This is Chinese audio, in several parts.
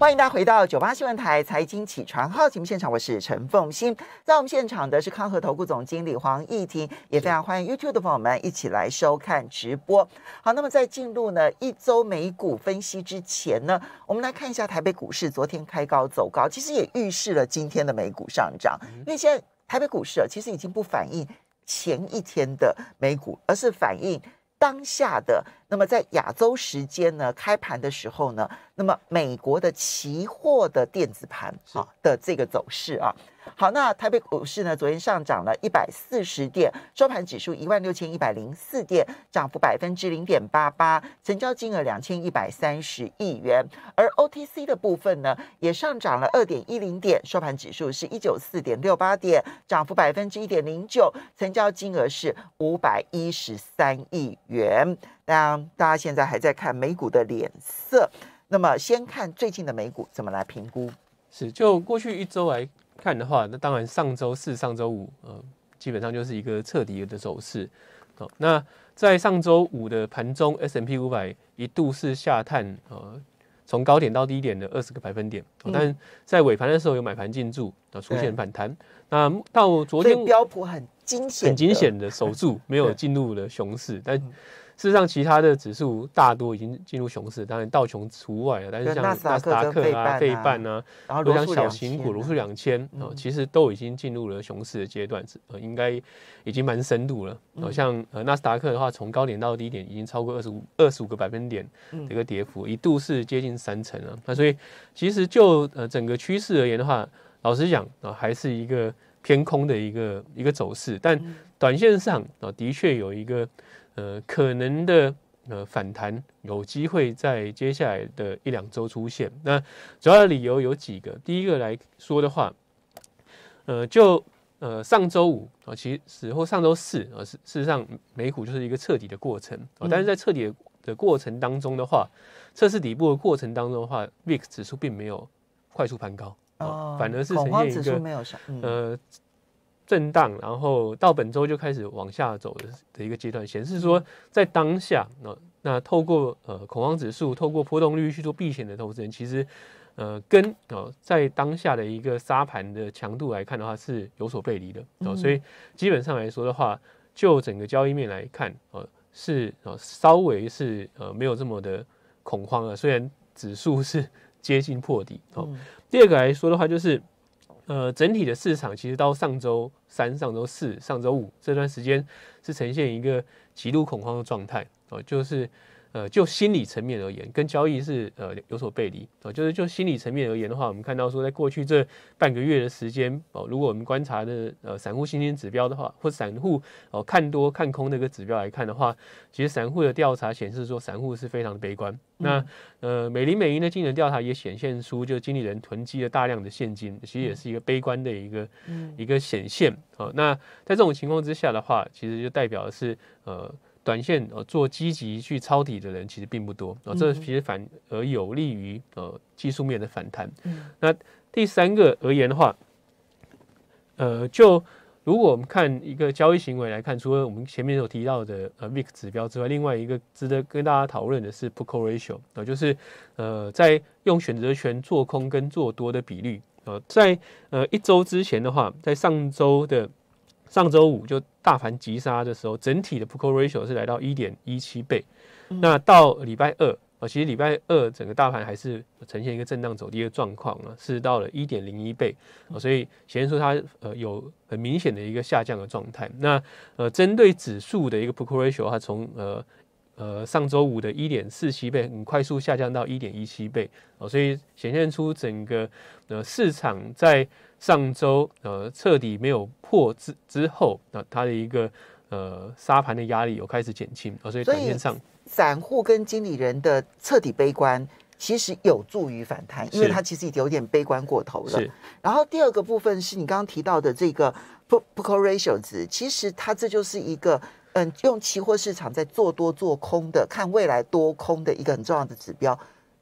欢迎大家回到九八新闻台财经起床号节目现场，我是陈凤欣，在我们现场的是康和投顾总经理黄义婷，也非常欢迎 YouTube 的朋友们一起来收看直播。好，那么在进入呢一周美股分析之前呢，我们来看一下台北股市昨天开高走高，其实也预示了今天的美股上涨，因为现在台北股市啊其实已经不反映前一天的美股，而是反映当下的。那么在亚洲时间呢开盘的时候呢，那么美国的期货的电子盘啊的这个走势啊，好，那台北股市呢昨天上涨了一百四十点，收盘指数一万六千一百零四点，涨幅百分之零点八八，成交金额两千一百三十亿元。而 OTC 的部分呢也上涨了二点一零点，收盘指数是一九四点六八点，涨幅百分之一点零九，成交金额是五百一十三亿元。那大家现在还在看美股的脸色？那么先看最近的美股怎么来评估？是，就过去一周来看的话，那当然上周四、上周五，呃，基本上就是一个彻底的走势。好，那在上周五的盘中，S M P 五百一度是下探，呃，从高点到低点的二十个百分点。但在尾盘的时候有买盘进驻，啊，出现反弹。那到昨天标普很惊险，很惊险的守住，没有进入了熊市，但。事实上，其他的指数大多已经进入熊市，当然道琼除外了。但是像纳斯达克啊、费半啊，然后像小型股、如数两千啊，其实都已经进入了熊市的阶段，是呃，应该已经蛮深度了。像呃纳斯达克的话，从高点到低点已经超过二十五二十五个百分点一个跌幅，一度是接近三成啊。那所以其实就呃整个趋势而言的话，老实讲啊，还是一个偏空的一个一个走势，但短线上啊，的确有一个。呃，可能的呃反弹有机会在接下来的一两周出现。那主要的理由有几个。第一个来说的话，呃，就呃上周五啊，其实或上周四啊，是事实上美股就是一个彻底的过程。但是在彻底的过程当中的话，测试底部的过程当中的话，VIX 指数并没有快速攀高，反而是呈现一个呃。震荡，然后到本周就开始往下走的的一个阶段，显示说在当下，那那透过呃恐慌指数，透过波动率去做避险的投资人，其实呃跟呃在当下的一个沙盘的强度来看的话，是有所背离的哦。所以基本上来说的话，就整个交易面来看，呃是呃稍微是呃没有这么的恐慌了，虽然指数是 接近破底哦。第二个来说的话，就是。呃，整体的市场其实到上周三、上周四、上周五这段时间，是呈现一个极度恐慌的状态哦，就是。呃，就心理层面而言，跟交易是呃有所背离啊。就是就心理层面而言的话，我们看到说，在过去这半个月的时间哦，如果我们观察的呃散户信心指标的话，或散户哦看多看空那个指标来看的话，其实散户的调查显示说，散户是非常悲观。那呃，美林美银的金融调查也显现出，就经理人囤积了大量的现金，其实也是一个悲观的一个一个显现啊。那在这种情况之下的话，其实就代表的是呃。短线呃做积极去抄底的人其实并不多啊，这其实反而有利于呃技术面的反弹。嗯，那第三个而言的话，呃，就如果我们看一个交易行为来看，除了我们前面所提到的呃 VIX 指标之外，另外一个值得跟大家讨论的是 p u t c o Ratio 啊，就是呃在用选择权做空跟做多的比率呃，在呃一周之前的话，在上周的。上周五就大盘急杀的时候，整体的 P/E ratio 是来到一点一七倍。那到礼拜二啊，其实礼拜二整个大盘还是呈现一个震荡走低的状况啊，是到了一点零一倍啊，所以显示出它呃有很明显的一个下降的状态。那呃，针对指数的一个 P/E ratio 的话，从呃呃上周五的一点四七倍很快速下降到一点一七倍啊，所以显现出整个呃市场在。上周呃彻底没有破之之后，那它的一个呃沙盘的压力有开始减轻，所以表面上散户跟经理人的彻底悲观，其实有助于反弹，因为它其实有点悲观过头了。然后第二个部分是你刚刚提到的这个 P Pore Ratio 值，其实它这就是一个嗯用期货市场在做多做空的，看未来多空的一个很重要的指标。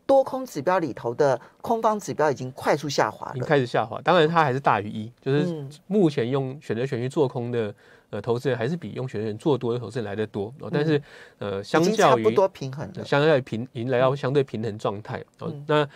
多空指标里头的空方指标已经快速下滑，已开始下滑。当然，它还是大于一，就是目前用选择权去做空的呃投资人，还是比用选择权做多的投资人来的多。但是呃，相较于多平衡的，相较于平迎来到相对平衡状态。那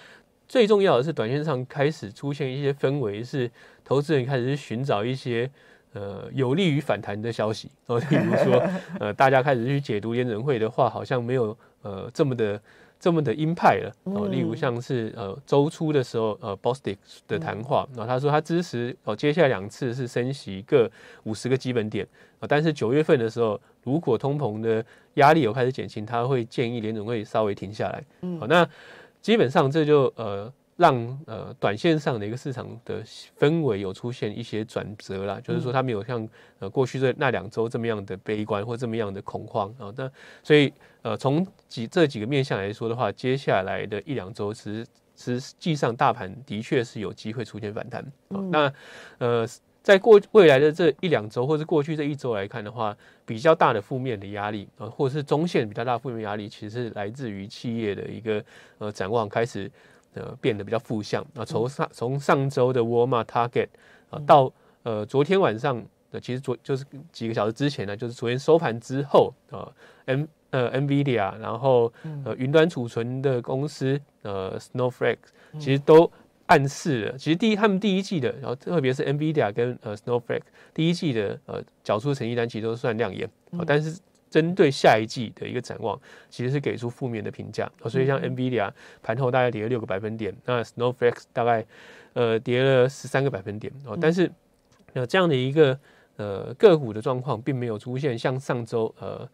最重要的是，短线上开始出现一些氛围，是投资人开始去寻找一些呃有利于反弹的消息。哦，比如说呃，大家开始去解读联人会的话，好像没有呃这么的。这么的鹰派了，哦，例如像是呃周初的时候，呃，Bostic 的谈话，那他说他支持哦，接下来两次是升息各五十个基本点，但是九月份的时候，如果通膨的压力有开始减轻，他会建议联总会稍微停下来，好，那基本上这就呃。让呃短线上的一个市场的氛围有出现一些转折啦，就是说它没有像呃过去这那两周这么样的悲观或这么样的恐慌啊。那所以呃从几这几个面向来说的话，接下来的一两周实实际上大盘的确是有机会出现反弹啊。那呃在过未来的这一两周或是过去这一周来看的话，比较大的负面的压力啊，或者是中线比较大的负面压力，其实是来自于企业的一个呃展望开始。呃，变得比较负向。那从上从上周的沃尔玛 Target 啊，到呃昨天晚上的，其实昨就是几个小时之前呢，就是昨天收盘之后啊，M 呃 NVIDIA，然后呃云端储存的公司呃 Snowflake，其实都暗示了。其实第一他们第一季的，然后特别是 NVIDIA 跟呃 Snowflake 第一季的呃缴出成绩单，其实都算亮眼。但是针对下一季的一个展望，其实是给出负面的评价，所以像 NVIDIA 盘后大概跌了六个百分点，那 Snowflake 大概呃跌了十三个百分点哦，但是那这样的一个呃个股的状况，并没有出现像上周呃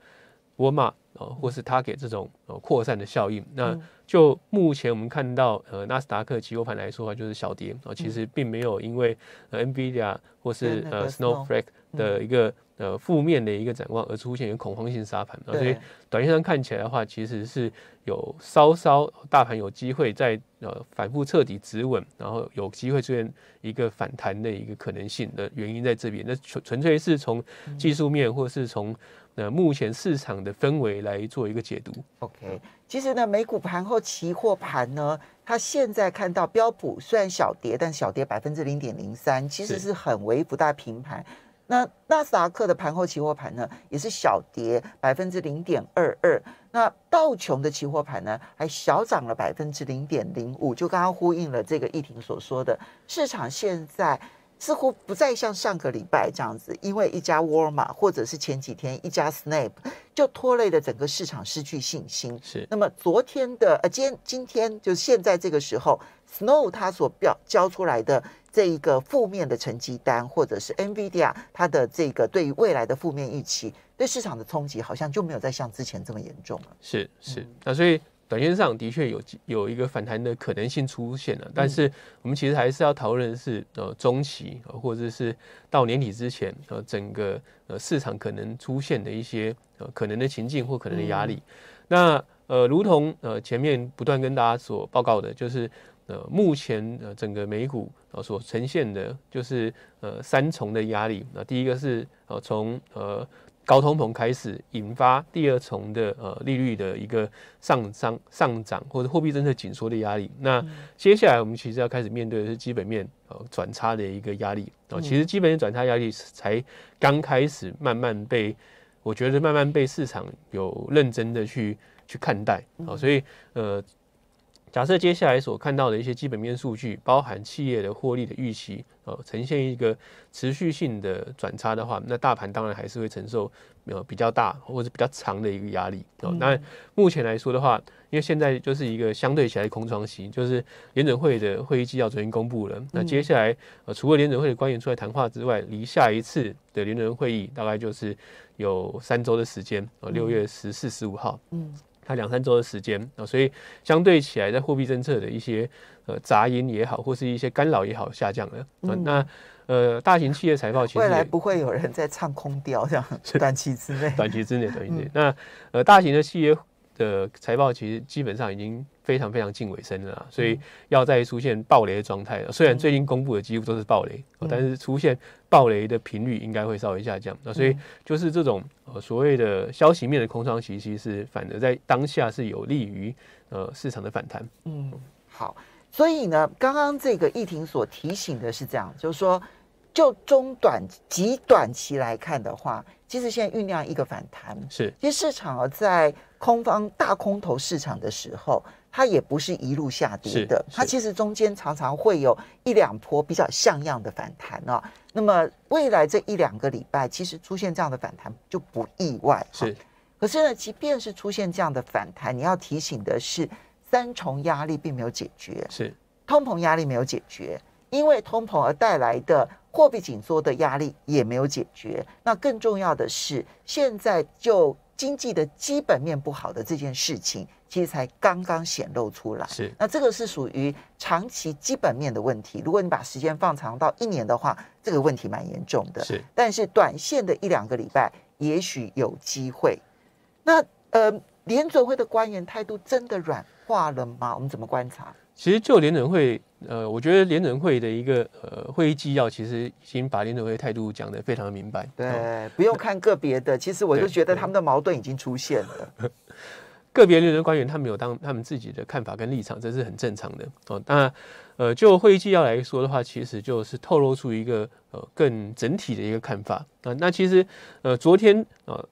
沃尔玛哦或是 e 给这种扩散的效应，那就目前我们看到呃纳斯达克期货盘来说就是小跌啊，其实并没有因为 NVIDIA 或是呃 Snowflake。的一个呃负面的一个展望，而出现有恐慌性杀盘，所以短线上看起来的话，其实是有稍稍大盘有机会在呃反复彻底止稳，然后有机会出现一个反弹的一个可能性的原因在这边。那纯纯粹是从技术面或是从呃目前市场的氛围来做一个解读。OK，其实呢，美股盘后期货盘呢，它现在看到标普虽然小跌，但小跌百分之零点零三，其实是很微不大平盘。那纳斯达克的盘后期货盘呢，也是小跌百分之零点二二。那道琼的期货盘呢，还小涨了百分之零点零五。就刚刚呼应了这个易婷所说的，市场现在似乎不再像上个礼拜这样子，因为一家沃尔玛或者是前几天一家 Snap 就拖累了整个市场失去信心。是。那么昨天的呃，今今天就现在这个时候，Snow 它所表交出来的。这一个负面的成绩单，或者是 Nvidia 它的这个对于未来的负面预期，对市场的冲击好像就没有再像之前这么严重了。是是，那所以短线上的确有有一个反弹的可能性出现了，但是我们其实还是要讨论是呃中期或者是到年底之前呃整个呃市场可能出现的一些呃可能的情境或可能的压力。那呃，如同呃前面不断跟大家所报告的，就是。呃，目前呃，整个美股呃所呈现的，就是呃三重的压力。那第一个是呃从呃高通膨开始引发第二重的呃利率的一个上涨上涨，或者货币政策紧缩的压力。那接下来我们其实要开始面对的是基本面呃转差的一个压力。哦，其实基本面转差压力才刚开始，慢慢被我觉得慢慢被市场有认真的去去看待。哦，所以呃。假设接下来所看到的一些基本面数据，包含企业的获利的预期，呃，呈现一个持续性的转差的话，那大盘当然还是会承受呃比较大或者比较长的一个压力。那目前来说的话，因为现在就是一个相对起来空窗期，就是联准会的会议纪要昨天公布了，那接下来呃，除了联准会的官员出来谈话之外，离下一次的联准会议大概就是有三周的时间，呃，六月十四、十五号，嗯。它两三周的时间啊，所以相对起来，在货币政策的一些呃杂音也好，或是一些干扰也好，下降了。那呃，大型企业财报其实未来不会有人在唱空调这样，短期之内，短期之内，短期内。那呃，大型的企业。的财报其实基本上已经非常非常近尾声了，所以要再出现暴雷的状态了。虽然最近公布的几乎都是暴雷，但是出现暴雷的频率应该会稍微下降。那所以就是这种所谓的消息面的空窗期，其实是反而在当下是有利于呃市场的反弹。嗯，好，所以呢，刚刚这个议婷所提醒的是这样，就是说就中短极短期来看的话，其实现在酝酿一个反弹是，其实市场在。空方大空头市场的时候，它也不是一路下跌的，它其实中间常常会有一两波比较像样的反弹啊。那么未来这一两个礼拜，其实出现这样的反弹就不意外。是，可是呢，即便是出现这样的反弹，你要提醒的是，三重压力并没有解决，是通膨压力没有解决，因为通膨而带来的货币紧缩的压力也没有解决。那更重要的是，现在就。经济的基本面不好的这件事情，其实才刚刚显露出来。是，那这个是属于长期基本面的问题。如果你把时间放长到一年的话，这个问题蛮严重的。是，但是短线的一两个礼拜，也许有机会。那呃，联准会的官员态度真的软化了吗？我们怎么观察？其实就联准会，呃，我觉得联准会的一个呃会议纪要，其实已经把联准会态度讲得非常的明白。对，不用看个别的，其实我就觉得他们的矛盾已经出现了。个别联准官员他们有当他们自己的看法跟立场，这是很正常的。哦，当然，呃，就会议纪要来说的话，其实就是透露出一个呃更整体的一个看法。啊，那其实呃昨天呃。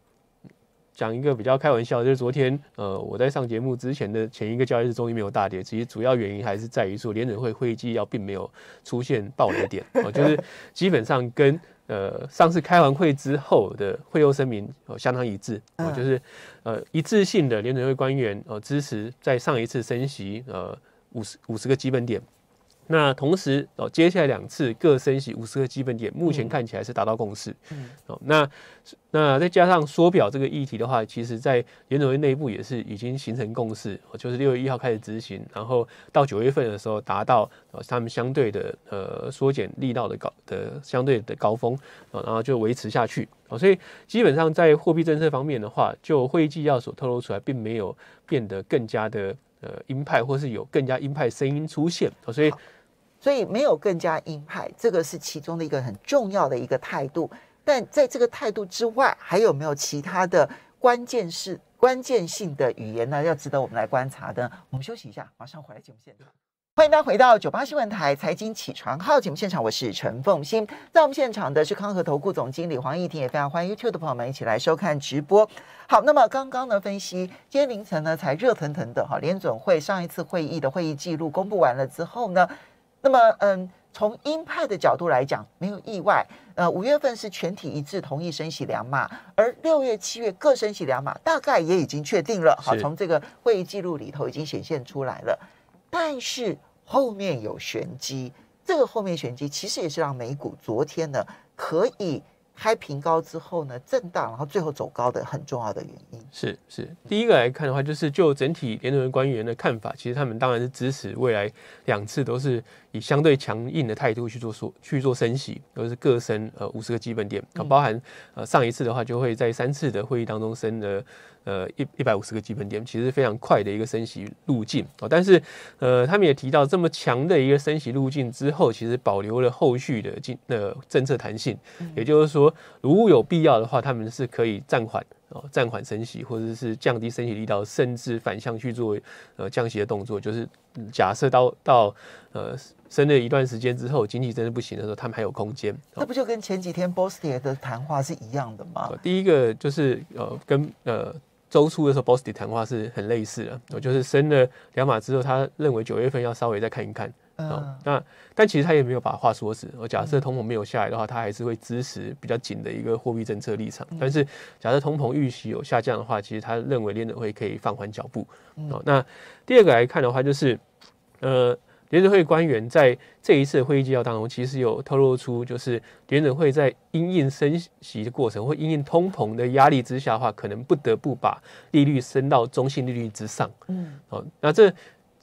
讲一个比较开玩笑，就是昨天，呃，我在上节目之前的前一个交易日，终于没有大跌。其实主要原因还是在于说，联准会会议纪要并没有出现爆雷点，哦，就是基本上跟呃上次开完会之后的会后声明呃、相当一致，哦，就是呃一致性的联准会官员呃支持在上一次升息呃五十五十个基本点。那同时哦，接下来两次各升息五十个基本点，目前看起来是达到共识。嗯，哦，那那再加上缩表这个议题的话，其实在联储会内部也是已经形成共识，就是六月一号开始执行，然后到九月份的时候达到他们相对的呃缩减力道的高的相对的高峰，啊，然后就维持下去。啊，所以基本上在货币政策方面的话，就会议纪要所透露出来，并没有变得更加的呃鹰派，或是有更加鹰派声音出现。所以。所以没有更加鹰派，这个是其中的一个很重要的一个态度。但在这个态度之外，还有没有其他的关键是关键性的语言呢？要值得我们来观察的。我们休息一下，马上回来节目现场。欢迎大家回到九八新闻台财经起床号节目现场，我是陈凤欣。在我们现场的是康和投顾总经理黄义庭，也非常欢迎 YouTube 的朋友们一起来收看直播。好，那么刚刚呢，分析今天凌晨呢才热腾腾的哈联准会上一次会议的会议记录公布完了之后呢。那么，嗯，从鹰派的角度来讲，没有意外。呃，五月份是全体一致同意升息两码，而六月、七月各升息两码，大概也已经确定了。好，从这个会议记录里头已经显现出来了。但是后面有玄机，这个后面玄机其实也是让美股昨天呢可以开平高之后呢震荡，然后最后走高的很重要的原因。是是，第一个来看的话，就是就整体联储官员的看法，其实他们当然是支持未来两次都是。以相对强硬的态度去做说去做升息，都是各升呃五十个基本点。包含呃上一次的话，就会在三次的会议当中升了呃一一百五十个基本点，其实非常快的一个升息路径啊。但是呃他们也提到，这么强的一个升息路径之后，其实保留了后续的政呃政策弹性，也就是说，如果有必要的话，他们是可以暂缓。哦，暂缓升息，或者是降低升息力道，甚至反向去做呃降息的动作，就是假设到到呃升了一段时间之后，经济真的不行的时候，他们还有空间。这不就跟前几天 b o s d i 的谈话是一样的吗？第一个就是呃跟呃周初的时候 b o s d i 谈话是很类似的，我就是升了两码之后，他认为九月份要稍微再看一看。那但其实他也没有把话说死。我假设通膨没有下来的话，他还是会支持比较紧的一个货币政策立场。但是，假设通膨预期有下降的话，其实他认为联准会可以放缓脚步。哦，那第二个来看的话，就是呃，联准会官员在这一次会议纪要当中，其实有透露出，就是联准会在因硬升息的过程或因硬通膨的压力之下的话，可能不得不把利率升到中性利率之上。嗯，哦，那这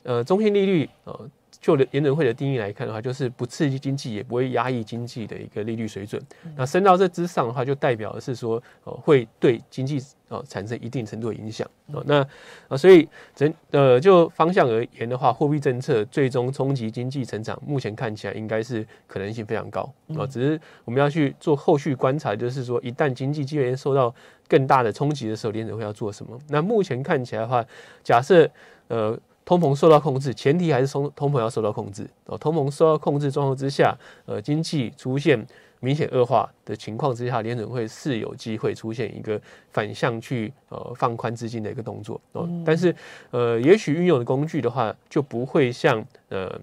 呃，中性利率，哦。就联轮会的定义来看的话，就是不刺激经济也不会压抑经济的一个利率水准。那升到这之上的话，就代表的是说，哦，会对经济哦产生一定程度的影响。哦，那啊，所以整呃，就方向而言的话，货币政策最终冲击经济成长，目前看起来应该是可能性非常高。哦，只是我们要去做后续观察，就是说，一旦经济既然受到更大的冲击的时候，联轮会要做什么？那目前看起来的话，假设呃。通膨受到控制，前提还是通通膨要受到控制。哦，通膨受到控制状况之下，呃，经济出现明显恶化的情况之下，联准会是有机会出现一个反向去呃放宽资金的一个动作。哦，但是呃，也许运用的工具的话，就不会像呃。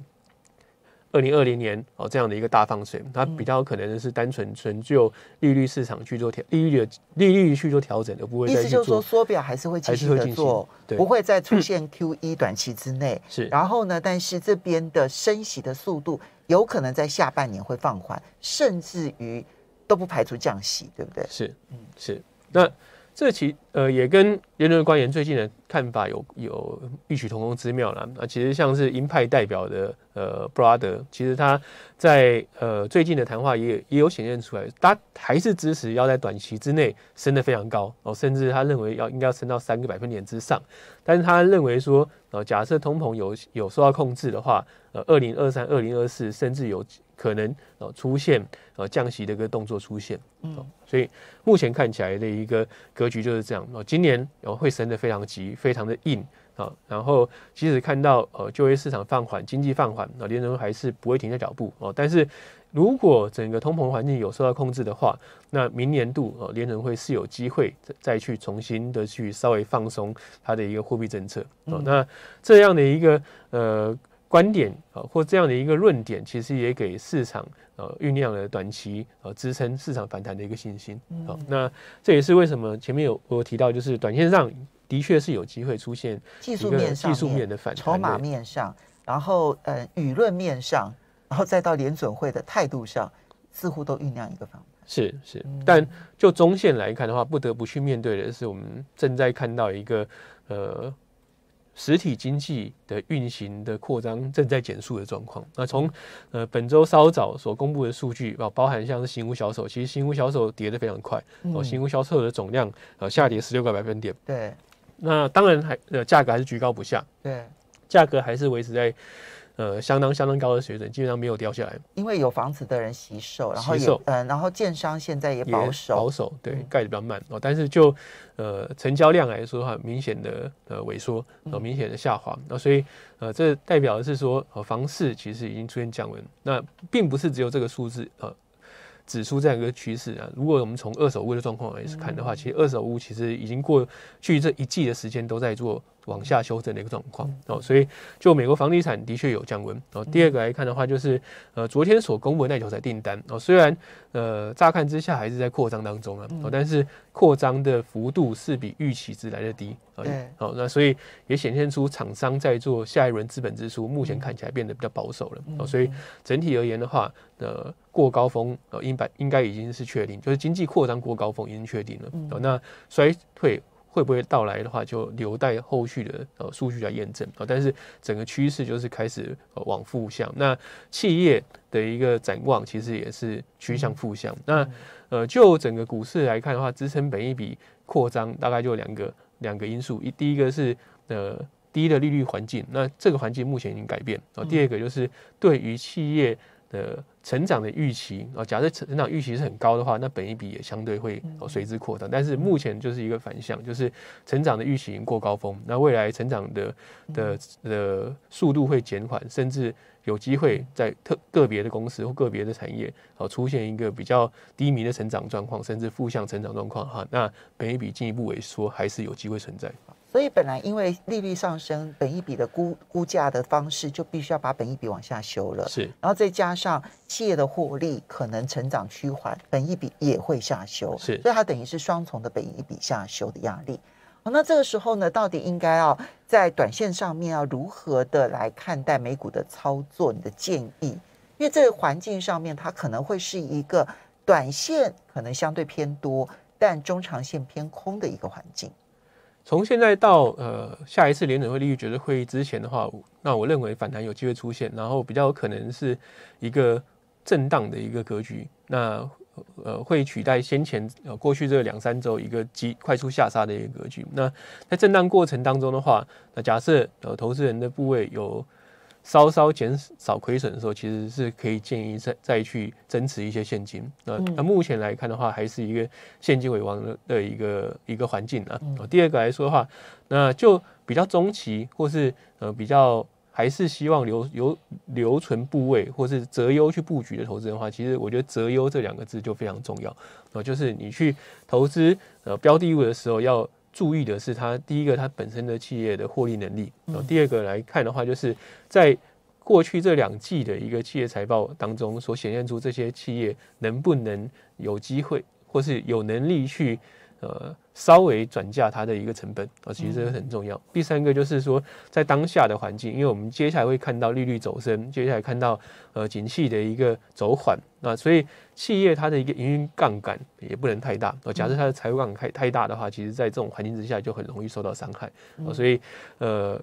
二零二零年哦，这样的一个大放水，它比较可能是单纯纯就利率市场去做调利率利率去做调整，而不会再是说缩表还是会继续的做，不会再出现 Q E 短期之内是。然后呢，但是这边的升息的速度有可能在下半年会放缓，甚至于都不排除降息，对不对？是，嗯，是那。这其呃也跟耶伦官员最近的看法有有异曲同工之妙啦。那其实像是鹰派代表的呃布拉德，其实他在呃最近的谈话也也有显现出来，他还是支持要在短期之内升得非常高哦，甚至他认为要应该要升到三个百分点之上。但是他认为说，呃，假设通膨有有受到控制的话，呃，二零二三、二零二四甚至有。可能哦出现呃降息的一个动作出现，嗯，所以目前看起来的一个格局就是这样。哦，今年哦会升的非常急，非常的硬啊。然后即使看到呃就业市场放缓、经济放缓，啊，联储会还是不会停下脚步哦。但是如果整个通膨环境有受到控制的话，那明年度哦联储会是有机会再去重新的去稍微放松它的一个货币政策哦。那这样的一个呃。观点啊，或这样的一个论点，其实也给市场呃酝酿了短期呃支撑市场反弹的一个信心啊。那这也是为什么前面有我提到，就是短线上的确是有机会出现技术面上、技术面的反弹，筹码面上，然后呃舆论面上，然后再到联准会的态度上，似乎都酝酿一个方法。是是，但就中线来看的话，不得不去面对的是我们正在看到一个呃。实体经济的运行的扩张正在减速的状况。那从呃本周稍早所公布的数据啊，包含像是新屋销售，其实新屋销售跌得非常快。哦，新屋销售的总量呃下跌十六个百分点。对，那当然还呃价格还是居高不下。对，价格还是维持在。呃，相当相当高的水准，基本上没有掉下来。因为有房子的人惜售，然后嗯，然后建商现在也保守，保守对盖的比较慢哦。但是就呃成交量来说的话，明显的呃萎缩，呃明显的下滑。那所以呃，这代表的是说，房市其实已经出现降温。那并不是只有这个数字呃指出这样一个趋势啊。如果我们从二手屋的状况来看的话，其实二手屋其实已经过去这一季的时间都在做。往下修正的一个状况哦，所以就美国房地产的确有降温哦。第二个来看的话，就是呃昨天所公布的耐久材订单哦，虽然呃乍看之下还是在扩张当中啊，但是扩张的幅度是比预期值来的低啊。对，哦，那所以也显现出厂商在做下一轮资本支出，目前看起来变得比较保守了。哦，所以整体而言的话，呃过高峰哦应把应该已经是确定，就是经济扩张过高峰已经确定了。哦，那衰退。会不会到来的话，就留待后续的呃数据来验证啊。但是整个趋势就是开始往负向，那企业的一个展望其实也是趋向负向。那呃，就整个股市来看的话，支撑本一笔扩张大概就两个两个因素，一第一个是呃低的利率环境，那这个环境目前已经改变啊。第二个就是对于企业。的成长的预期啊，假设成成长预期是很高的话，那本一笔也相对会随之扩大。但是目前就是一个反向，就是成长的预期已经过高峰，那未来成长的的的速度会减缓，甚至有机会在特个别的公司或个别的产业哦出现一个比较低迷的成长状况，甚至负向成长状况哈。那本一笔进一步萎缩还是有机会存在。所以本来因为利率上升，本一笔的估估价的方式就必须要把本一笔往下修了。是，然后再加上企业的获利可能成长趋缓，本一笔也会下修。是，所以它等于是双重的本一笔下修的压力。好，那这个时候呢，到底应该要在短线上面要如何的来看待美股的操作？你的建议？因为这个环境上面，它可能会是一个短线可能相对偏多，但中长线偏空的一个环境。从现在到呃下一次联准会利率决策会议之前的话，那我认为反弹有机会出现，然后比较有可能是一个震荡的一个格局，那呃会取代先前呃过去这两三周一个急快速下杀的一个格局。那在震荡过程当中的话，那假设呃投资人的部位有。稍稍减少亏损的时候，其实是可以建议再再去增持一些现金。那那目前来看的话，还是一个现金为王的一个一个环境啊。第二个来说的话，那就比较中期或是呃比较还是希望留留留存部位或是择优去布局的投资的话，其实我觉得“择优”这两个字就非常重要啊，就是你去投资呃标的物的时候要。注意的是，它第一个，它本身的企业的获利能力；然后第二个来看的话，就是在过去这两季的一个企业财报当中，所显现出这些企业能不能有机会，或是有能力去，呃。稍微转嫁它的一个成本啊，其实这个很重要。第三个就是说，在当下的环境，因为我们接下来会看到利率走升，接下来看到呃景气的一个走缓啊，所以企业它的一个营运杠杆也不能太大啊。假设它的财务杠杆太太大的话，其实在这种环境之下就很容易受到伤害啊。所以呃。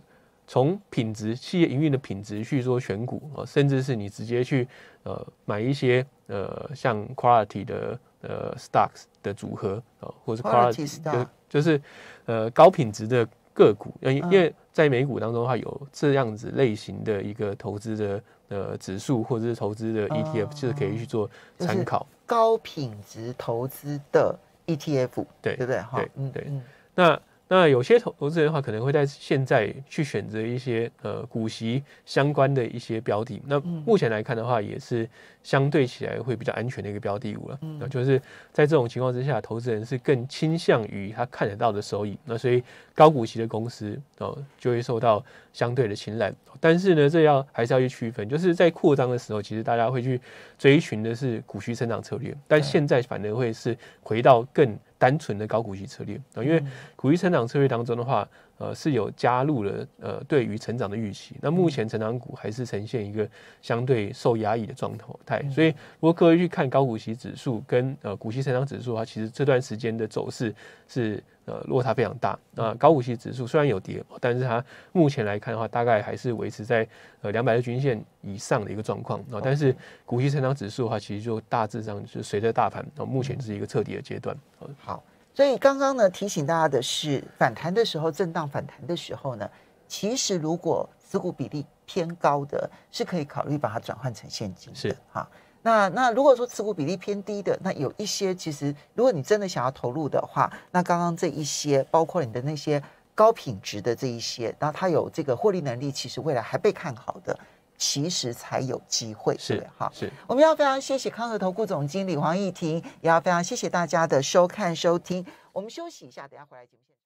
从品质企业营运的品质去做选股啊，甚至是你直接去呃买一些呃像 quality 的呃 stocks 的组合啊，或者是 quality 的，就是呃高品质的个股。嗯。因为，在美股当中的话，有这样子类型的一个投资的呃指数或者是投资的 ETF，就是可以去做参考。就是高品质投资的 ETF，对对不对？哈。对。嗯，对。那。那有些投投资人的话，可能会在现在去选择一些呃股息相关的一些标的。那目前来看的话，也是相对起来会比较安全的一个标的物了。那就是在这种情况之下，投资人是更倾向于他看得到的收益。那所以高股息的公司哦，就会受到相对的青睐。但是呢，这要还是要去区分，就是在扩张的时候，其实大家会去追寻的是股息增长策略。但现在反而会是回到更。单纯的高股息策略啊，因为股息成长策略当中的话，呃，是有加入了呃对于成长的预期。那目前成长股还是呈现一个相对受压抑的状态，所以如果各位去看高股息指数跟呃股息成长指数的话，其实这段时间的走势是。呃，落差非常大。那高股息指数虽然有跌，但是它目前来看的话，大概还是维持在呃两百日均线以上的一个状况。然但是股息成长指数的话，其实就大致上就随着大盘。然目前就是一个彻底的阶段。好，所以刚刚呢提醒大家的是，反弹的时候，震荡反弹的时候呢，其实如果持股比例偏高的，是可以考虑把它转换成现金的。是啊。那那如果说持股比例偏低的，那有一些其实，如果你真的想要投入的话，那刚刚这一些，包括你的那些高品质的这一些，那他它有这个获利能力，其实未来还被看好的，其实才有机会。是哈，是我们要非常谢谢康和投顾总经理黄义婷，也要非常谢谢大家的收看收听。我们休息一下，等下回来继续。